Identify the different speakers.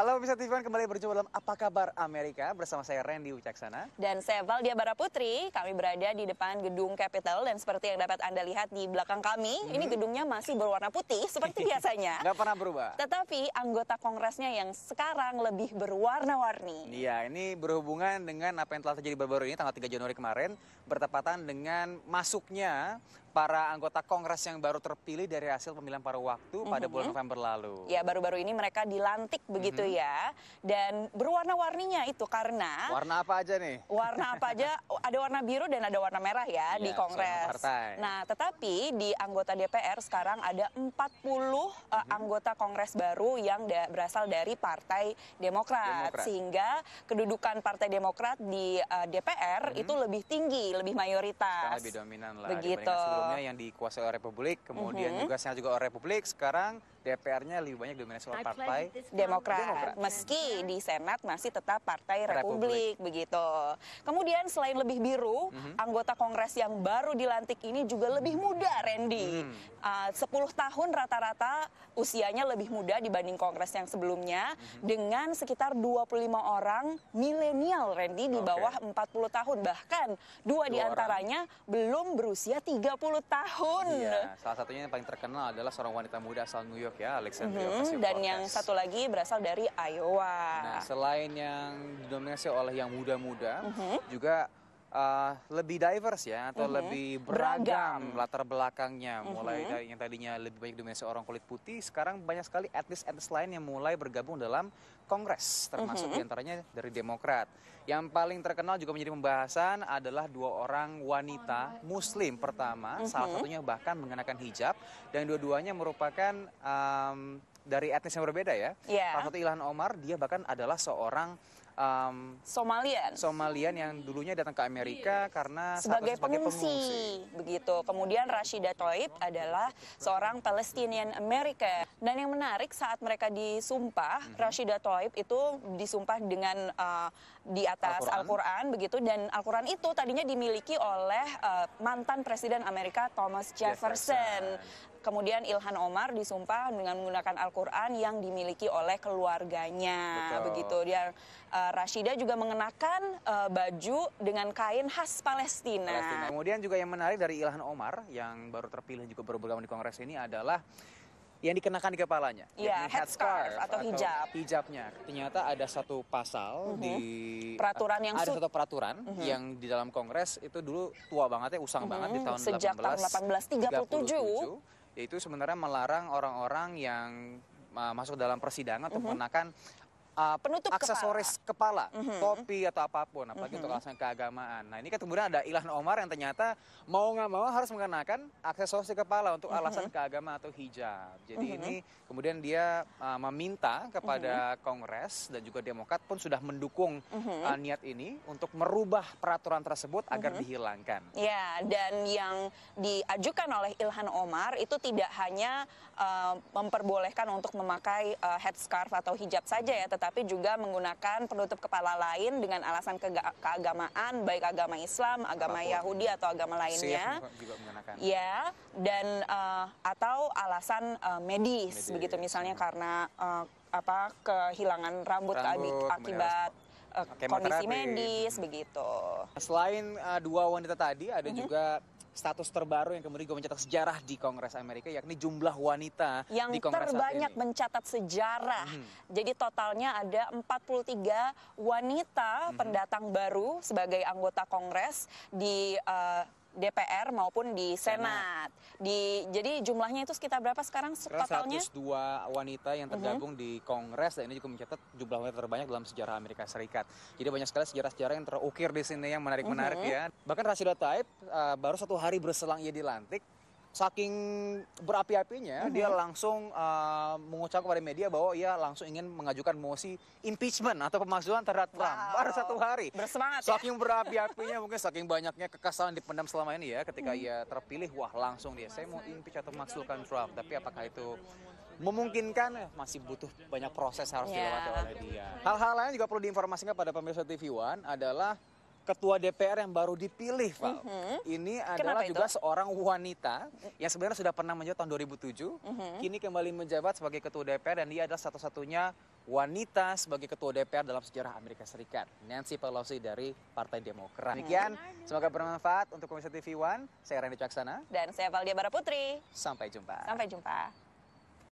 Speaker 1: Halo pemirsa One, kembali berjumpa dalam Apa Kabar Amerika bersama saya Randy Wicaksana
Speaker 2: dan saya Valdia Baraputri. Kami berada di depan gedung Capitol dan seperti yang dapat Anda lihat di belakang kami, hmm. ini gedungnya masih berwarna putih seperti biasanya.
Speaker 1: Gak pernah berubah.
Speaker 2: Tetapi anggota kongresnya yang sekarang lebih berwarna-warni.
Speaker 1: Iya, ini berhubungan dengan apa yang telah terjadi baru-baru ini tanggal 3 Januari kemarin bertepatan dengan masuknya para anggota Kongres yang baru terpilih dari hasil pemilihan paruh waktu mm -hmm. pada bulan mhm. November lalu. Ya, baru-baru ini
Speaker 2: mereka dilantik begitu mm -hmm. ya. Dan berwarna-warninya itu karena...
Speaker 1: Warna apa aja nih?
Speaker 2: Warna apa aja, ada warna biru dan ada warna merah ya, ya di Kongres. Nah, tetapi di anggota DPR sekarang ada 40 mm -hmm. uh, anggota Kongres baru yang da berasal dari Partai Demokrat. Demokrat. Sehingga kedudukan Partai Demokrat di uh, eh, DPR mm -hmm. itu lebih tinggi, lebih mayoritas. Sekarang lebih
Speaker 1: dominan lah. Begitu. Oh. yang dikuasai oleh republik kemudian mm-hmm. juga yang juga oleh republik sekarang DPR-nya lebih banyak dominasi oleh partai Demokrat. Demokrat. Meski
Speaker 2: di Senat masih tetap Partai Republik, Republik. begitu. Kemudian selain lebih biru, mm -hmm. anggota Kongres yang baru dilantik ini juga lebih muda, Randy. Mm. Uh, 10 tahun rata-rata usianya lebih muda dibanding Kongres yang sebelumnya mm -hmm. dengan sekitar 25 orang milenial, Randy di bawah okay. 40 tahun. Bahkan dua, dua di antaranya orang. belum berusia 30 tahun. Iya,
Speaker 1: salah satunya yang paling terkenal adalah seorang wanita muda asal New York York ya, Alexandria mm -hmm. Ocasio-Cortez.
Speaker 2: Dan yang satu lagi berasal dari Iowa. Nah,
Speaker 1: selain yang didominasi oleh yang muda-muda, mm -hmm. juga uh, lebih diverse ya atau mm -hmm. lebih beragam, beragam latar belakangnya. Mm -hmm. Mulai mhm. dari yang tadinya lebih banyak dominasi orang kulit putih, sekarang banyak sekali etnis-etnis lain yang mulai bergabung dalam Kongres, termasuk mm -hmm. diantaranya dari Demokrat. Yang paling terkenal juga menjadi pembahasan adalah dua orang wanita Muslim pertama, mm -hmm. salah satunya bahkan mengenakan hijab, dan dua-duanya merupakan um, dari etnis yang berbeda ya. Yeah. Salah satu Ilhan Omar, dia bahkan adalah seorang um,
Speaker 2: Somalian.
Speaker 1: Somalian yang dulunya datang ke Amerika karena sebagai, sebagai pengungsi.
Speaker 2: pengungsi. Begitu. Kemudian Rashida Tlaib adalah seorang Palestinian Amerika. Dan yang menarik saat mereka disumpah, mm -hmm. Rashida Tlaib itu disumpah dengan uh, di atas Al-Qur'an Al begitu dan Al-Qur'an itu tadinya dimiliki oleh uh, mantan presiden Amerika Thomas Jefferson. Jefferson. Kemudian Ilhan Omar disumpah dengan menggunakan Al-Qur'an yang dimiliki oleh keluarganya Betul. begitu. Dia uh, Eh, Rashida juga mengenakan uh, baju dengan kain khas Palestina. Palestina.
Speaker 1: Kemudian juga yang menarik dari Ilhan Omar yang baru terpilih juga baru bergabung di Kongres ini adalah yang dikenakan di kepalanya,
Speaker 2: ya, headscarf atau, atau hijab.
Speaker 1: Hijabnya. Ternyata ada satu pasal uh mhm. -huh. di peraturan yang ada satu peraturan uh mhm. -huh. yang di dalam Kongres itu dulu tua banget ya, usang uh mhm. -huh. banget di tahun Sejak 18, tahun 1837 yaitu sebenarnya melarang orang-orang yang eh, masuk dalam persidangan atau menggunakan uh, penutup aksesoris kepala, kepala mm -hmm. topi atau apapun, apalagi mm -hmm. untuk alasan keagamaan. Nah ini kan kemudian ada Ilhan Omar yang ternyata mau nggak mau harus mengenakan aksesoris kepala untuk mhm. alasan mm -hmm. keagamaan atau hijab. Jadi mm -hmm. ini kemudian dia uh, meminta kepada mm -hmm. Kongres dan juga Demokrat pun sudah mendukung mm -hmm. uh, niat ini untuk merubah peraturan tersebut agar mm -hmm. dihilangkan.
Speaker 2: Ya dan yang diajukan oleh Ilhan Omar itu tidak hanya uh, memperbolehkan untuk memakai uh, headscarf atau hijab saja ya, tetapi tapi juga menggunakan penutup kepala lain dengan alasan keagamaan, baik agama Islam, agama Apapun. Yahudi atau agama lainnya. juga Ya, dan uh, atau alasan uh, medis, medis, begitu misalnya iya. karena uh, apa kehilangan rambut, rambut akibat kondisi medis begitu. Selain uh, dua wanita tadi, ada mm -hmm. juga status
Speaker 1: terbaru yang kemudian juga mencetak sejarah di Kongres Amerika yakni jumlah wanita yang di Kongres terbanyak
Speaker 2: mencatat sejarah. Hmm. Jadi totalnya ada 43 wanita hmm. pendatang baru sebagai anggota Kongres di uh, DPR maupun di Senat. Senat. Di jadi jumlahnya itu sekitar berapa sekarang totalnya?
Speaker 1: 102 wanita yang tergabung mm-hmm. di Kongres dan ini juga mencatat jumlah wanita terbanyak dalam sejarah Amerika Serikat. Jadi banyak sekali sejarah-sejarah yang terukir di sini yang menarik-menarik mm-hmm. ya. Bahkan Rashida Taib uh, eh, baru satu hari berselang ia dilantik saking berapi-apinya mm-hmm. dia langsung uh, eh, mengucap kepada media bahwa ia langsung ingin mengajukan mosi impeachment atau pemakzulan terhadap Trump baru satu hari. Bersemangat. Ya? Saking ya? berapi-apinya mungkin saking banyaknya kekesalan dipendam selama ini ya ketika mm-hmm. ia terpilih wah langsung dia saya mau impeach atau memaksulkan Trump tapi apakah itu memungkinkan eh, masih butuh banyak proses harus yeah. dilewati oleh dia. Hal-hal lain juga perlu diinformasikan pada pemirsa TV One adalah ketua DPR yang baru dipilih, Val. Mm -hmm. Ini adalah Kenapa juga seorang wanita yang sebenarnya sudah pernah menjabat tahun 2007, mm -hmm. kini kembali menjabat sebagai ketua DPR dan dia adalah satu-satunya wanita sebagai ketua DPR dalam sejarah Amerika Serikat, Nancy Pelosi dari Partai Demokrat. Demikian, semoga bermanfaat untuk Komisi TV One. Saya Randy Caksana dan saya
Speaker 2: Valdia Putri.
Speaker 1: Sampai jumpa. Sampai
Speaker 2: jumpa.